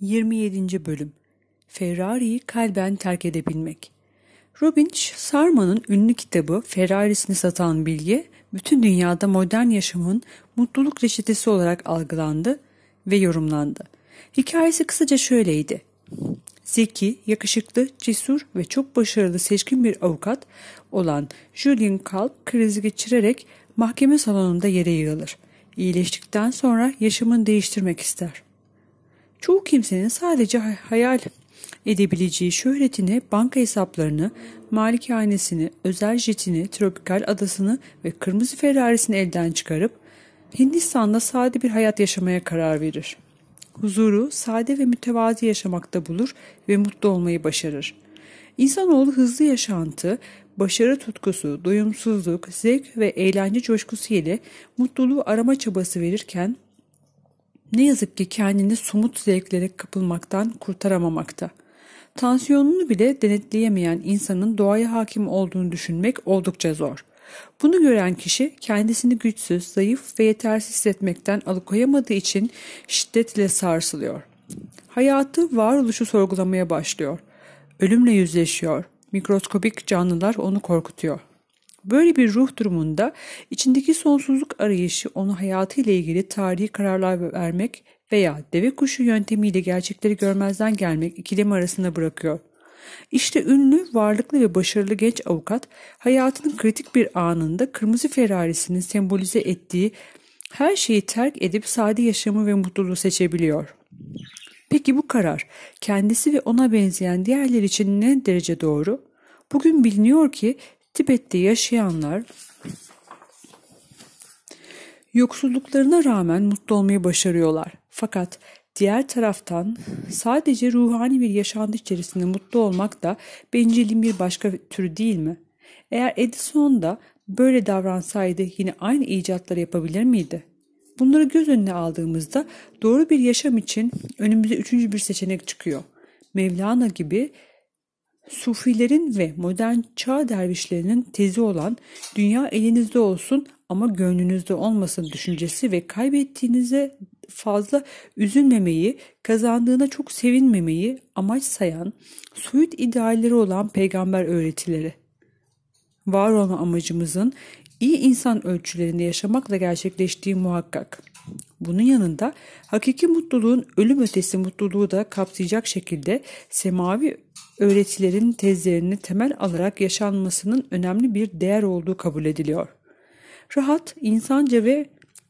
27. Bölüm Ferrari'yi kalben terk edebilmek Robin Sarma'nın ünlü kitabı Ferrarisini satan bilgi, bütün dünyada modern yaşamın mutluluk reçetesi olarak algılandı ve yorumlandı. Hikayesi kısaca şöyleydi. Zeki, yakışıklı, cesur ve çok başarılı seçkin bir avukat olan Julian Kalp krizi geçirerek mahkeme salonunda yere yığılır. İyileştikten sonra yaşamını değiştirmek ister. Çoğu kimsenin sadece hayal edebileceği şöhretini, banka hesaplarını, malikanesini, özel jetini, tropikal adasını ve kırmızı Ferrarisini elden çıkarıp Hindistan'da sade bir hayat yaşamaya karar verir. Huzuru sade ve mütevazi yaşamakta bulur ve mutlu olmayı başarır. İnsanoğlu hızlı yaşantı, başarı tutkusu, doyumsuzluk, zevk ve eğlence coşkusu ile mutluluğu arama çabası verirken ne yazık ki kendini somut zevklere kapılmaktan kurtaramamakta. Tansiyonunu bile denetleyemeyen insanın doğaya hakim olduğunu düşünmek oldukça zor. Bunu gören kişi kendisini güçsüz, zayıf ve yetersiz hissetmekten alıkoyamadığı için şiddetle sarsılıyor. Hayatı, varoluşu sorgulamaya başlıyor. Ölümle yüzleşiyor. Mikroskobik canlılar onu korkutuyor. Böyle bir ruh durumunda içindeki sonsuzluk arayışı onu hayatı ile ilgili tarihi kararlar vermek veya deve kuşu yöntemiyle gerçekleri görmezden gelmek ikilemi arasında bırakıyor. İşte ünlü, varlıklı ve başarılı genç avukat hayatının kritik bir anında kırmızı Ferrari'sinin sembolize ettiği her şeyi terk edip sade yaşamı ve mutluluğu seçebiliyor. Peki bu karar kendisi ve ona benzeyen diğerler için ne derece doğru? Bugün biliniyor ki Tibet'te yaşayanlar yoksulluklarına rağmen mutlu olmayı başarıyorlar. Fakat diğer taraftan sadece ruhani bir yaşantı içerisinde mutlu olmak da bencilliğin bir başka türü değil mi? Eğer Edison da böyle davransaydı yine aynı icatları yapabilir miydi? Bunları göz önüne aldığımızda doğru bir yaşam için önümüze üçüncü bir seçenek çıkıyor. Mevlana gibi Sufilerin ve modern çağ dervişlerinin tezi olan dünya elinizde olsun ama gönlünüzde olmasın düşüncesi ve kaybettiğinize fazla üzülmemeyi, kazandığına çok sevinmemeyi amaç sayan, soyut idealleri olan peygamber öğretileri. Var olma amacımızın İyi insan ölçülerinde yaşamakla gerçekleştiği muhakkak. Bunun yanında hakiki mutluluğun ölüm ötesi mutluluğu da kapsayacak şekilde semavi öğretilerin tezlerini temel alarak yaşanmasının önemli bir değer olduğu kabul ediliyor. Rahat, insanca ve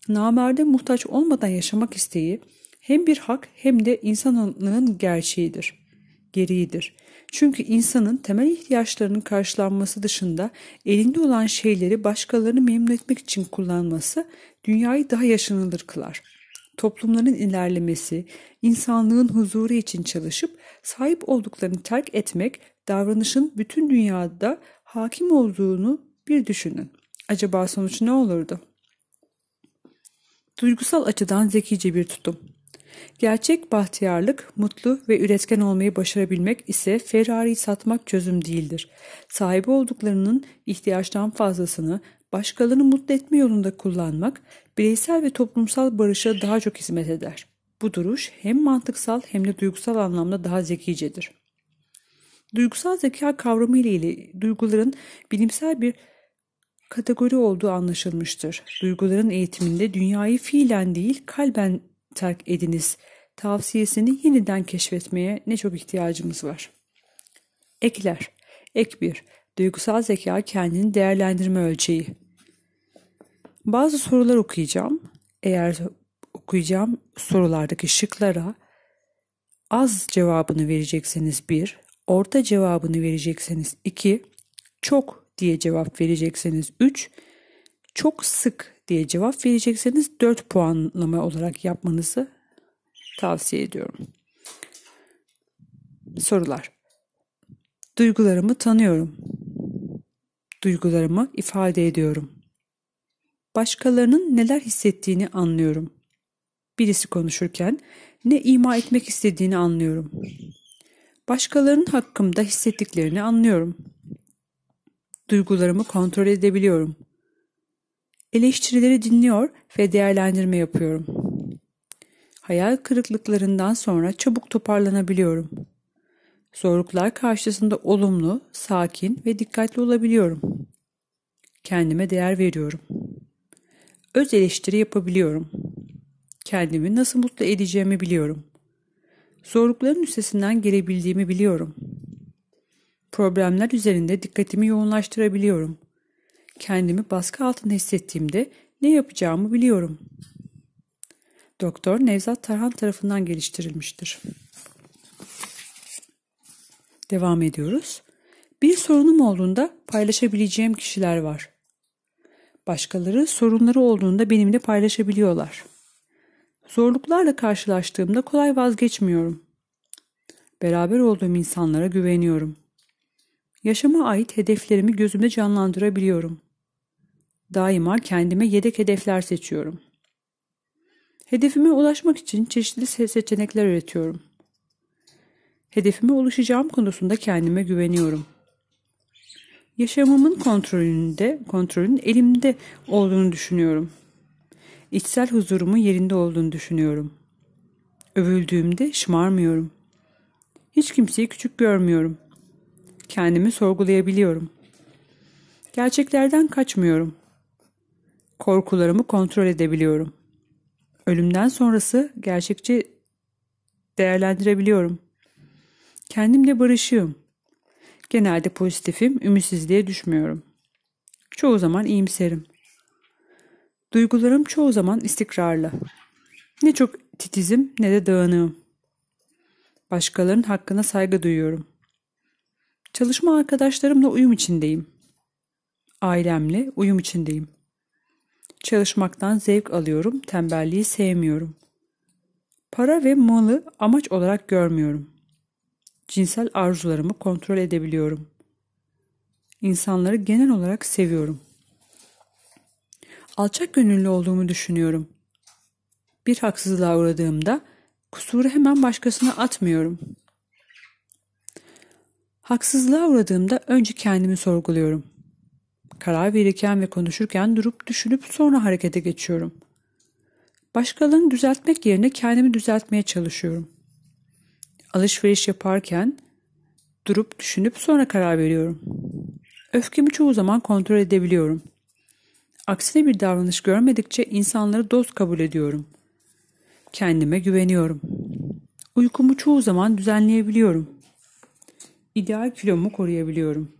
namerde muhtaç olmadan yaşamak isteği hem bir hak hem de insanlığın gerçeğidir, gereğidir. Çünkü insanın temel ihtiyaçlarının karşılanması dışında elinde olan şeyleri başkalarını memnun etmek için kullanması dünyayı daha yaşanılır kılar. Toplumların ilerlemesi, insanlığın huzuru için çalışıp sahip olduklarını terk etmek davranışın bütün dünyada hakim olduğunu bir düşünün. Acaba sonuç ne olurdu? Duygusal açıdan zekice bir tutum. Gerçek bahtiyarlık, mutlu ve üretken olmayı başarabilmek ise Ferrari'yi satmak çözüm değildir. Sahibi olduklarının ihtiyaçtan fazlasını başkalarını mutlu etme yolunda kullanmak, bireysel ve toplumsal barışa daha çok hizmet eder. Bu duruş hem mantıksal hem de duygusal anlamda daha zekicedir. Duygusal zeka kavramı ile, ile duyguların bilimsel bir kategori olduğu anlaşılmıştır. Duyguların eğitiminde dünyayı fiilen değil kalben terk ediniz tavsiyesini yeniden keşfetmeye ne çok ihtiyacımız var. Ekler Ek 1. Duygusal zeka kendini değerlendirme ölçeği. Bazı sorular okuyacağım. Eğer okuyacağım sorulardaki şıklara az cevabını verecekseniz 1, orta cevabını verecekseniz 2, çok diye cevap verecekseniz 3, çok sık diye cevap verecekseniz 4 puanlama olarak yapmanızı tavsiye ediyorum. Sorular. Duygularımı tanıyorum. Duygularımı ifade ediyorum. Başkalarının neler hissettiğini anlıyorum. Birisi konuşurken ne ima etmek istediğini anlıyorum. Başkalarının hakkımda hissettiklerini anlıyorum. Duygularımı kontrol edebiliyorum. Eleştirileri dinliyor ve değerlendirme yapıyorum. Hayal kırıklıklarından sonra çabuk toparlanabiliyorum. Zorluklar karşısında olumlu, sakin ve dikkatli olabiliyorum. Kendime değer veriyorum. Öz eleştiri yapabiliyorum. Kendimi nasıl mutlu edeceğimi biliyorum. Zorlukların üstesinden gelebildiğimi biliyorum. Problemler üzerinde dikkatimi yoğunlaştırabiliyorum. Kendimi baskı altında hissettiğimde ne yapacağımı biliyorum. Doktor Nevzat Tarhan tarafından geliştirilmiştir. Devam ediyoruz. Bir sorunum olduğunda paylaşabileceğim kişiler var. Başkaları sorunları olduğunda benimle paylaşabiliyorlar. Zorluklarla karşılaştığımda kolay vazgeçmiyorum. Beraber olduğum insanlara güveniyorum. Yaşama ait hedeflerimi gözümde canlandırabiliyorum. Daima kendime yedek hedefler seçiyorum. Hedefime ulaşmak için çeşitli seçenekler üretiyorum. Hedefime ulaşacağım konusunda kendime güveniyorum. Yaşamımın kontrolünde, kontrolün elimde olduğunu düşünüyorum. İçsel huzurumun yerinde olduğunu düşünüyorum. Övüldüğümde şımarmıyorum. Hiç kimseyi küçük görmüyorum. Kendimi sorgulayabiliyorum. Gerçeklerden kaçmıyorum korkularımı kontrol edebiliyorum. Ölümden sonrası gerçekçi değerlendirebiliyorum. Kendimle barışığım. Genelde pozitifim, ümitsizliğe düşmüyorum. Çoğu zaman iyimserim. Duygularım çoğu zaman istikrarlı. Ne çok titizim ne de dağınığım. Başkalarının hakkına saygı duyuyorum. Çalışma arkadaşlarımla uyum içindeyim. Ailemle uyum içindeyim. Çalışmaktan zevk alıyorum, tembelliği sevmiyorum. Para ve malı amaç olarak görmüyorum. Cinsel arzularımı kontrol edebiliyorum. İnsanları genel olarak seviyorum. Alçak gönüllü olduğumu düşünüyorum. Bir haksızlığa uğradığımda kusuru hemen başkasına atmıyorum. Haksızlığa uğradığımda önce kendimi sorguluyorum. Karar verirken ve konuşurken durup düşünüp sonra harekete geçiyorum. Başkalarını düzeltmek yerine kendimi düzeltmeye çalışıyorum. Alışveriş yaparken durup düşünüp sonra karar veriyorum. Öfkemi çoğu zaman kontrol edebiliyorum. Aksine bir davranış görmedikçe insanları dost kabul ediyorum. Kendime güveniyorum. Uykumu çoğu zaman düzenleyebiliyorum. İdeal kilomu koruyabiliyorum.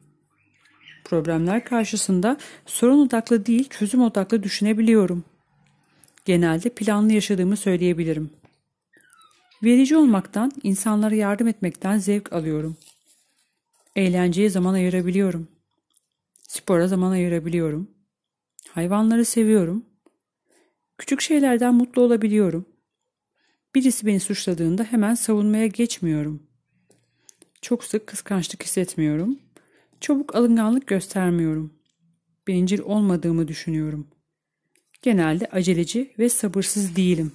Problemler karşısında sorun odaklı değil çözüm odaklı düşünebiliyorum. Genelde planlı yaşadığımı söyleyebilirim. Verici olmaktan, insanlara yardım etmekten zevk alıyorum. Eğlenceye zaman ayırabiliyorum. Spora zaman ayırabiliyorum. Hayvanları seviyorum. Küçük şeylerden mutlu olabiliyorum. Birisi beni suçladığında hemen savunmaya geçmiyorum. Çok sık kıskançlık hissetmiyorum. Çabuk alınganlık göstermiyorum. Bencil olmadığımı düşünüyorum. Genelde aceleci ve sabırsız değilim.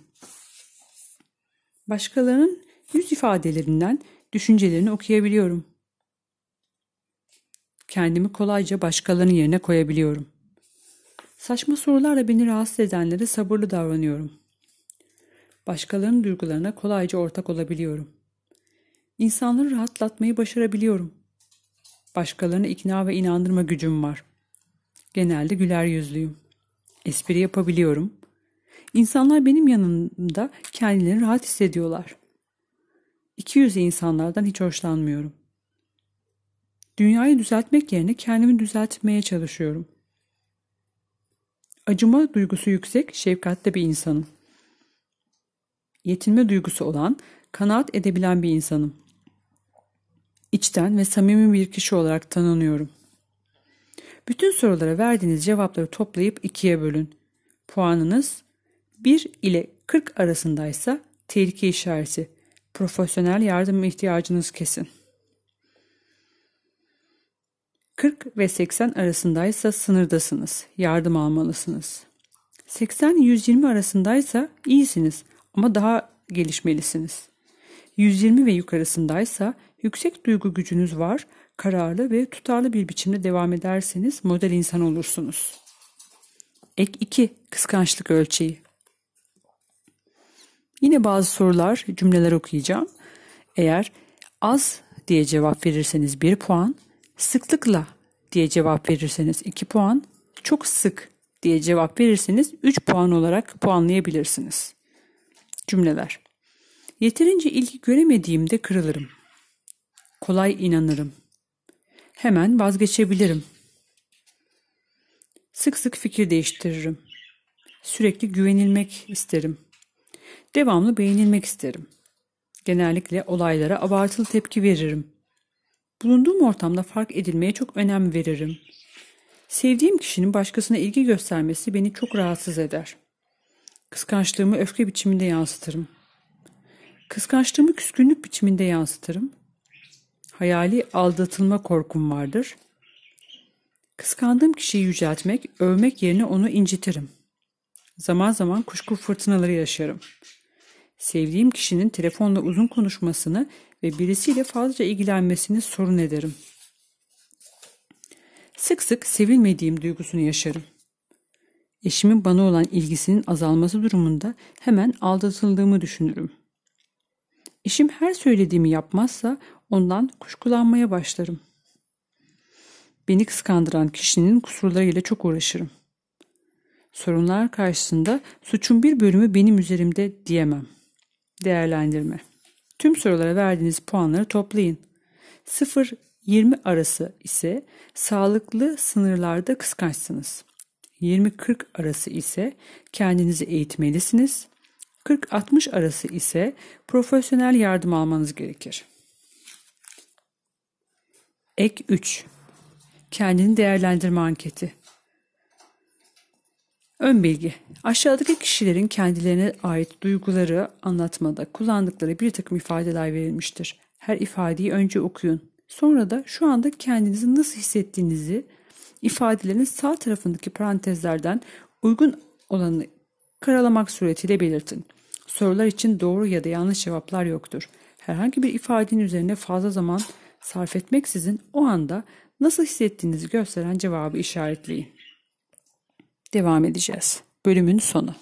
Başkalarının yüz ifadelerinden düşüncelerini okuyabiliyorum. Kendimi kolayca başkalarının yerine koyabiliyorum. Saçma sorularla beni rahatsız edenlere sabırlı davranıyorum. Başkalarının duygularına kolayca ortak olabiliyorum. İnsanları rahatlatmayı başarabiliyorum. Başkalarını ikna ve inandırma gücüm var. Genelde güler yüzlüyüm. Espri yapabiliyorum. İnsanlar benim yanımda kendilerini rahat hissediyorlar. İki yüzlü insanlardan hiç hoşlanmıyorum. Dünyayı düzeltmek yerine kendimi düzeltmeye çalışıyorum. Acıma duygusu yüksek, şefkatli bir insanım. Yetinme duygusu olan, kanaat edebilen bir insanım içten ve samimi bir kişi olarak tanınıyorum. Bütün sorulara verdiğiniz cevapları toplayıp ikiye bölün. Puanınız 1 ile 40 arasındaysa tehlike işareti. Profesyonel yardım ihtiyacınız kesin. 40 ve 80 arasındaysa sınırdasınız. Yardım almalısınız. 80-120 arasındaysa iyisiniz ama daha gelişmelisiniz. 120 ve yukarısındaysa yüksek duygu gücünüz var, kararlı ve tutarlı bir biçimde devam ederseniz model insan olursunuz. Ek 2. Kıskançlık ölçeği. Yine bazı sorular, cümleler okuyacağım. Eğer az diye cevap verirseniz 1 puan, sıklıkla diye cevap verirseniz 2 puan, çok sık diye cevap verirseniz 3 puan olarak puanlayabilirsiniz. Cümleler Yeterince ilgi göremediğimde kırılırım. Kolay inanırım. Hemen vazgeçebilirim. Sık sık fikir değiştiririm. Sürekli güvenilmek isterim. Devamlı beğenilmek isterim. Genellikle olaylara abartılı tepki veririm. Bulunduğum ortamda fark edilmeye çok önem veririm. Sevdiğim kişinin başkasına ilgi göstermesi beni çok rahatsız eder. Kıskançlığımı öfke biçiminde yansıtırım. Kıskançlığımı küskünlük biçiminde yansıtırım. Hayali aldatılma korkum vardır. Kıskandığım kişiyi yüceltmek, övmek yerine onu incitirim. Zaman zaman kuşku fırtınaları yaşarım. Sevdiğim kişinin telefonla uzun konuşmasını ve birisiyle fazla ilgilenmesini sorun ederim. Sık sık sevilmediğim duygusunu yaşarım. Eşimin bana olan ilgisinin azalması durumunda hemen aldatıldığımı düşünürüm. Eşim her söylediğimi yapmazsa ondan kuşkulanmaya başlarım. Beni kıskandıran kişinin kusurlarıyla çok uğraşırım. Sorunlar karşısında suçun bir bölümü benim üzerimde diyemem. Değerlendirme. Tüm sorulara verdiğiniz puanları toplayın. 0-20 arası ise sağlıklı sınırlarda kıskançsınız. 20-40 arası ise kendinizi eğitmelisiniz. 40-60 arası ise profesyonel yardım almanız gerekir. Ek 3. Kendini değerlendirme anketi. Ön bilgi. Aşağıdaki kişilerin kendilerine ait duyguları anlatmada kullandıkları bir takım ifadeler verilmiştir. Her ifadeyi önce okuyun. Sonra da şu anda kendinizi nasıl hissettiğinizi ifadelerin sağ tarafındaki parantezlerden uygun olanı karalamak suretiyle belirtin. Sorular için doğru ya da yanlış cevaplar yoktur. Herhangi bir ifadenin üzerine fazla zaman sarf etmeksizin o anda nasıl hissettiğinizi gösteren cevabı işaretleyin. Devam edeceğiz. Bölümün sonu.